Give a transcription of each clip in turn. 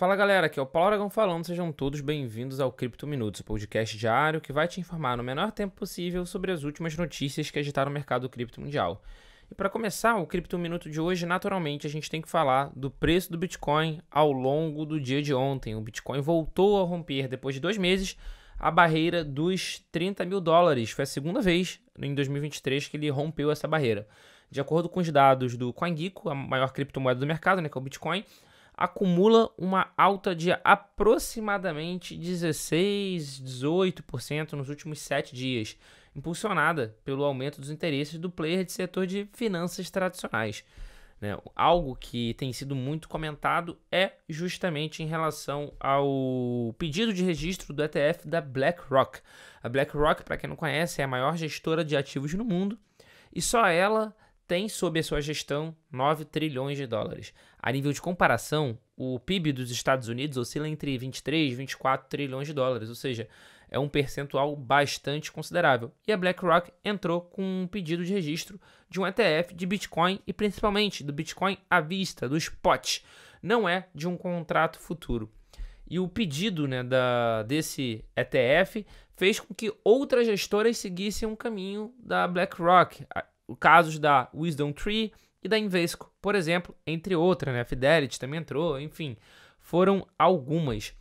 Fala galera, aqui é o Paulo Aragão falando, sejam todos bem-vindos ao Cripto Minutos, o podcast diário que vai te informar no menor tempo possível sobre as últimas notícias que agitaram o mercado cripto mundial. E para começar o Cripto Minuto de hoje, naturalmente a gente tem que falar do preço do Bitcoin ao longo do dia de ontem. O Bitcoin voltou a romper depois de dois meses a barreira dos 30 mil dólares. Foi a segunda vez em 2023 que ele rompeu essa barreira. De acordo com os dados do CoinGecko, a maior criptomoeda do mercado, né, que é o Bitcoin, acumula uma alta de aproximadamente 16, 18% nos últimos sete dias, impulsionada pelo aumento dos interesses do player de setor de finanças tradicionais. Né? Algo que tem sido muito comentado é justamente em relação ao pedido de registro do ETF da BlackRock. A BlackRock, para quem não conhece, é a maior gestora de ativos no mundo e só ela tem sob a sua gestão 9 trilhões de dólares. A nível de comparação, o PIB dos Estados Unidos oscila entre 23 e 24 trilhões de dólares, ou seja, é um percentual bastante considerável. E a BlackRock entrou com um pedido de registro de um ETF de Bitcoin e principalmente do Bitcoin à vista, do spot, não é de um contrato futuro. E o pedido né, da, desse ETF fez com que outras gestoras seguissem o um caminho da BlackRock casos da Wisdom Tree e da Invesco, por exemplo, entre outras, né? A Fidelity também entrou, enfim, foram algumas.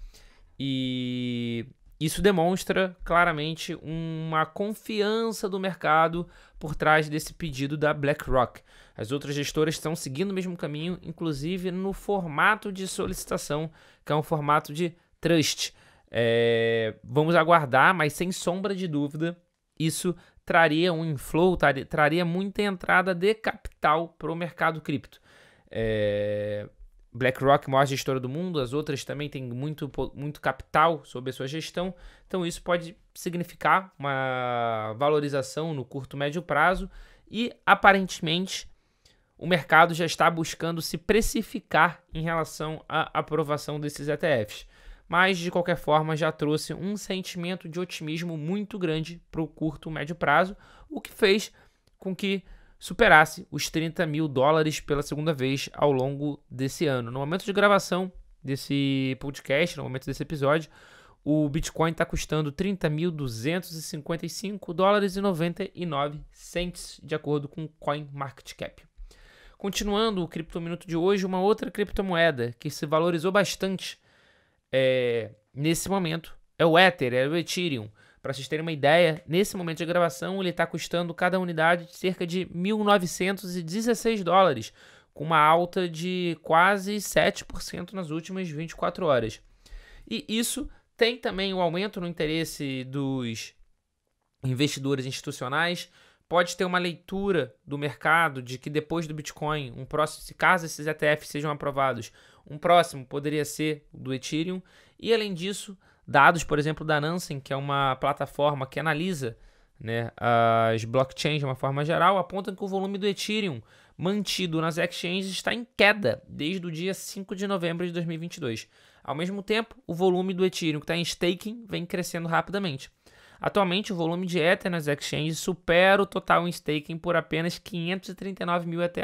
E isso demonstra claramente uma confiança do mercado por trás desse pedido da BlackRock. As outras gestoras estão seguindo o mesmo caminho, inclusive no formato de solicitação, que é um formato de trust. É, vamos aguardar, mas sem sombra de dúvida, isso traria um inflow, traria, muita entrada de capital para o mercado cripto. É, BlackRock, maior gestora do mundo, as outras também têm muito, muito capital sob a sua gestão, então isso pode significar uma valorização no curto médio prazo e aparentemente o mercado já está buscando se precificar em relação à aprovação desses ETFs mas de qualquer forma já trouxe um sentimento de otimismo muito grande para o curto e médio prazo, o que fez com que superasse os 30 mil dólares pela segunda vez ao longo desse ano. No momento de gravação desse podcast, no momento desse episódio, o Bitcoin está custando 30.255 dólares e 99 cents, de acordo com CoinMarketCap. Continuando o Criptominuto de hoje, uma outra criptomoeda que se valorizou bastante é, nesse momento. É o Ether, é o Ethereum. Para vocês terem uma ideia, nesse momento de gravação ele está custando cada unidade cerca de 1.916 dólares, com uma alta de quase 7% nas últimas 24 horas. E isso tem também o um aumento no interesse dos investidores institucionais. Pode ter uma leitura do mercado de que depois do Bitcoin, um próximo, caso esses ETFs sejam aprovados, um próximo poderia ser do Ethereum. E além disso, dados, por exemplo, da Nansen, que é uma plataforma que analisa né, as blockchains de uma forma geral, apontam que o volume do Ethereum mantido nas exchanges está em queda desde o dia 5 de novembro de 2022. Ao mesmo tempo, o volume do Ethereum que está em staking vem crescendo rapidamente. Atualmente, o volume de Ether nas exchanges supera o total em staking por apenas 539 mil ETH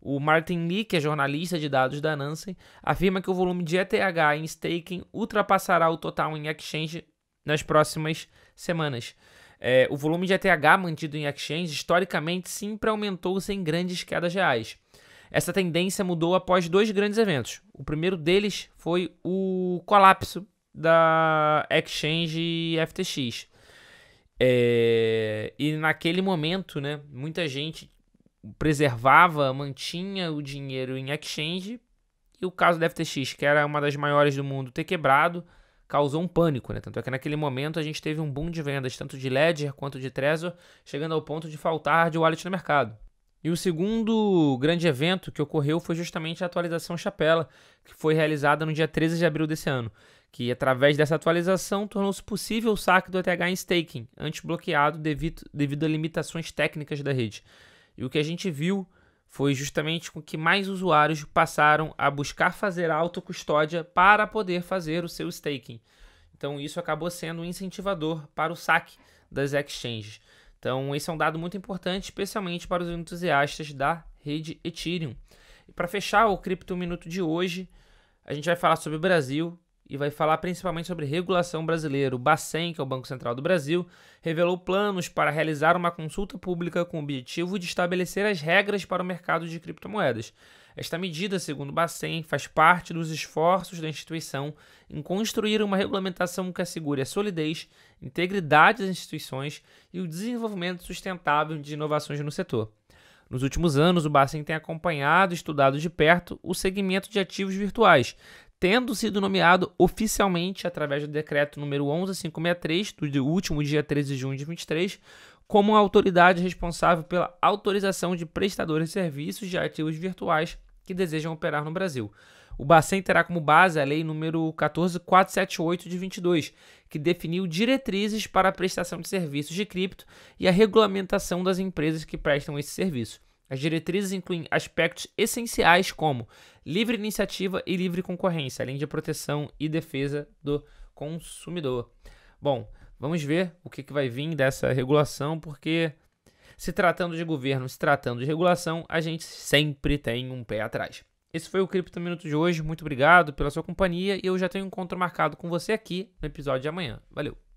o Martin Lee, que é jornalista de dados da Nansen, afirma que o volume de ETH em staking ultrapassará o total em exchange nas próximas semanas. É, o volume de ETH mantido em exchange historicamente sempre aumentou sem grandes quedas reais. Essa tendência mudou após dois grandes eventos. O primeiro deles foi o colapso da exchange FTX. É, e naquele momento, né, muita gente preservava, mantinha o dinheiro em exchange e o caso da FTX, que era uma das maiores do mundo, ter quebrado, causou um pânico, né? Tanto é que naquele momento a gente teve um boom de vendas, tanto de Ledger quanto de Trezor, chegando ao ponto de faltar de wallet no mercado. E o segundo grande evento que ocorreu foi justamente a atualização Chapela, que foi realizada no dia 13 de abril desse ano, que através dessa atualização tornou-se possível o saque do ETH em staking, antes bloqueado devido, devido a limitações técnicas da rede. E o que a gente viu foi justamente com que mais usuários passaram a buscar fazer autocustódia para poder fazer o seu staking. Então isso acabou sendo um incentivador para o saque das exchanges. Então esse é um dado muito importante, especialmente para os entusiastas da rede Ethereum. E para fechar o Cripto Minuto de hoje, a gente vai falar sobre o Brasil, e vai falar principalmente sobre regulação brasileira. O Bacen, que é o Banco Central do Brasil, revelou planos para realizar uma consulta pública com o objetivo de estabelecer as regras para o mercado de criptomoedas. Esta medida, segundo o Bacen, faz parte dos esforços da instituição em construir uma regulamentação que assegure a solidez, integridade das instituições e o desenvolvimento sustentável de inovações no setor. Nos últimos anos, o Bacen tem acompanhado e estudado de perto o segmento de ativos virtuais, tendo sido nomeado oficialmente através do decreto número 11563 do último dia 13 de junho de 23, como autoridade responsável pela autorização de prestadores de serviços de ativos virtuais que desejam operar no Brasil. O Bacen terá como base a lei número 14478 de 22, que definiu diretrizes para a prestação de serviços de cripto e a regulamentação das empresas que prestam esse serviço. As diretrizes incluem aspectos essenciais como livre iniciativa e livre concorrência, além de proteção e defesa do consumidor. Bom, vamos ver o que, vai vir dessa regulação, porque se tratando de governo, se tratando de regulação, a gente sempre tem um pé atrás. Esse foi o Cripto Minuto de hoje. Muito obrigado pela sua companhia e eu já tenho um encontro marcado com você aqui no episódio de amanhã. Valeu!